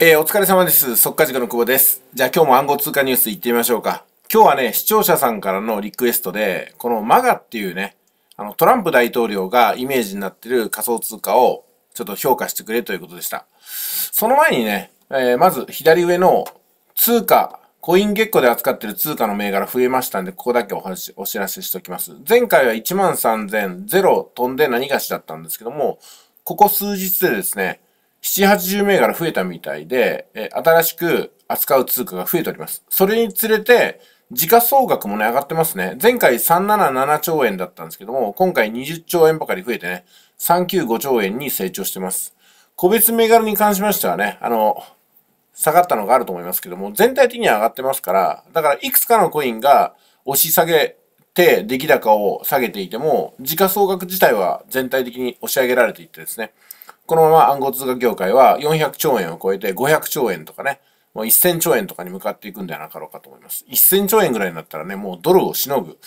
えー、お疲れ様です。即稼塾の久保です。じゃあ今日も暗号通貨ニュース行ってみましょうか。今日はね、視聴者さんからのリクエストで、このマガっていうね、あのトランプ大統領がイメージになってる仮想通貨をちょっと評価してくれということでした。その前にね、えー、まず左上の通貨、コインゲッコで扱ってる通貨の銘柄増えましたんで、ここだけお話、お知らせしておきます。前回は13,000、0飛んで何がしだったんですけども、ここ数日でですね、7、80銘柄増えたみたいで、え新しく扱う通貨が増えております。それにつれて、時価総額もね、上がってますね。前回377兆円だったんですけども、今回20兆円ばかり増えてね、395兆円に成長してます。個別銘柄に関しましてはね、あの、下がったのがあると思いますけども、全体的には上がってますから、だからいくつかのコインが押し下げて出来高を下げていても、時価総額自体は全体的に押し上げられていってですね、このまま暗号通貨業界は400兆円を超えて500兆円とかね、もう1000兆円とかに向かっていくんではなかろうかと思います。1000兆円ぐらいになったらね、もうドルをしのぐ、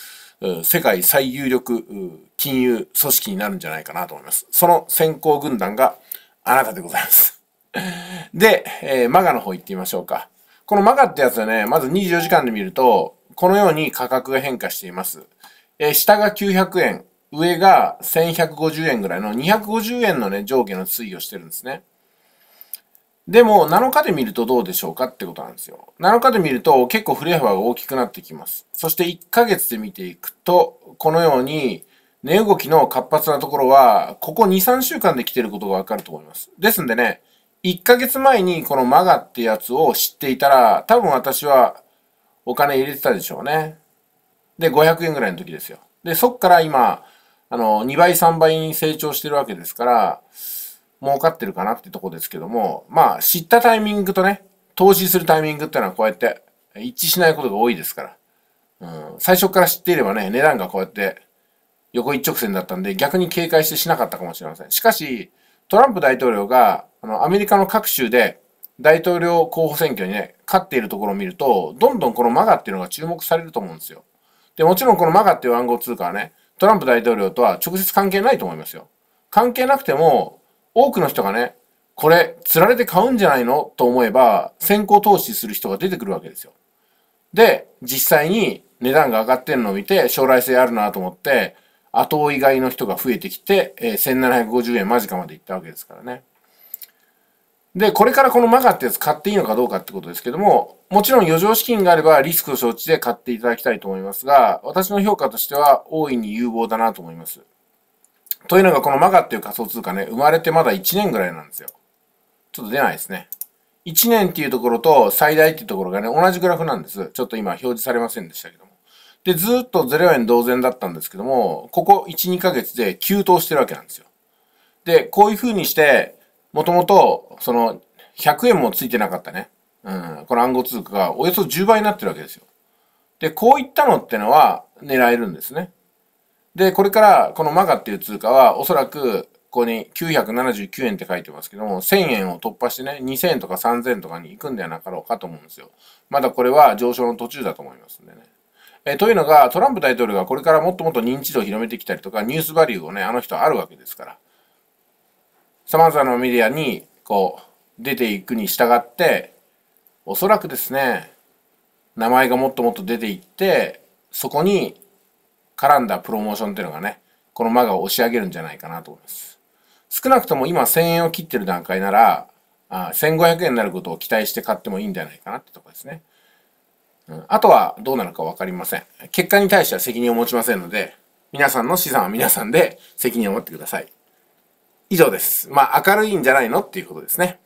世界最有力金融組織になるんじゃないかなと思います。その先行軍団があなたでございます。で、えー、マガの方行ってみましょうか。このマガってやつはね、まず24時間で見ると、このように価格が変化しています。えー、下が900円、上が1150円ぐらいの250円のね、上下の推移をしてるんですね。でも、7日で見るとどうでしょうかってことなんですよ。7日で見ると結構振れ幅が大きくなってきます。そして1ヶ月で見ていくと、このように、値動きの活発なところは、ここ2、3週間で来てることがわかると思います。ですんでね、1ヶ月前にこのマガってやつを知っていたら、多分私はお金入れてたでしょうね。で、500円ぐらいの時ですよ。で、そっから今、あの、2倍、3倍に成長してるわけですから、儲かってるかなってとこですけども、まあ、知ったタイミングとね、投資するタイミングってのはこうやって一致しないことが多いですから。うん、最初から知っていればね、値段がこうやって横一直線だったんで、逆に警戒してしなかったかもしれません。しかし、トランプ大統領が、あの、アメリカの各州で大統領候補選挙にね、勝っているところを見ると、どんどんこのマガっていうのが注目されると思うんですよ。で、もちろんこのマガっていう暗号通貨はね、トランプ大統領とは直接関係ないと思いますよ。関係なくても、多くの人がね、これ、釣られて買うんじゃないのと思えば、先行投資する人が出てくるわけですよ。で、実際に値段が上がってるのを見て、将来性あるなと思って、後追い買いの人が増えてきて、え1750円間近まで行ったわけですからね。で、これからこのマガってやつ買っていいのかどうかってことですけども、もちろん余剰資金があればリスクを承知で買っていただきたいと思いますが、私の評価としては大いに有望だなと思います。というのがこのマガっていう仮想通貨ね、生まれてまだ1年ぐらいなんですよ。ちょっと出ないですね。1年っていうところと最大っていうところがね、同じグラフなんです。ちょっと今表示されませんでしたけども。で、ずっと0円同然だったんですけども、ここ1、2ヶ月で急騰してるわけなんですよ。で、こういう風にして、もともと、その、100円もついてなかったね。うん。この暗号通貨がおよそ10倍になってるわけですよ。で、こういったのってのは狙えるんですね。で、これからこのマガっていう通貨はおそらくここに979円って書いてますけども、1000円を突破してね、2000円とか3000円とかに行くんではなかろうかと思うんですよ。まだこれは上昇の途中だと思いますんでね。えというのが、トランプ大統領がこれからもっともっと認知度を広めてきたりとか、ニュースバリューをね、あの人あるわけですから。様々なメディアにこう出ていくに従って、おそらくですね、名前がもっともっと出ていって、そこに絡んだプロモーションっていうのがね、このマガを押し上げるんじゃないかなと思います。少なくとも今1000円を切ってる段階なら、あ1500円になることを期待して買ってもいいんじゃないかなってとこですね。うん、あとはどうなるかわかりません。結果に対しては責任を持ちませんので、皆さんの資産は皆さんで責任を持ってください。以上です。まあ、明るいんじゃないのっていうことですね。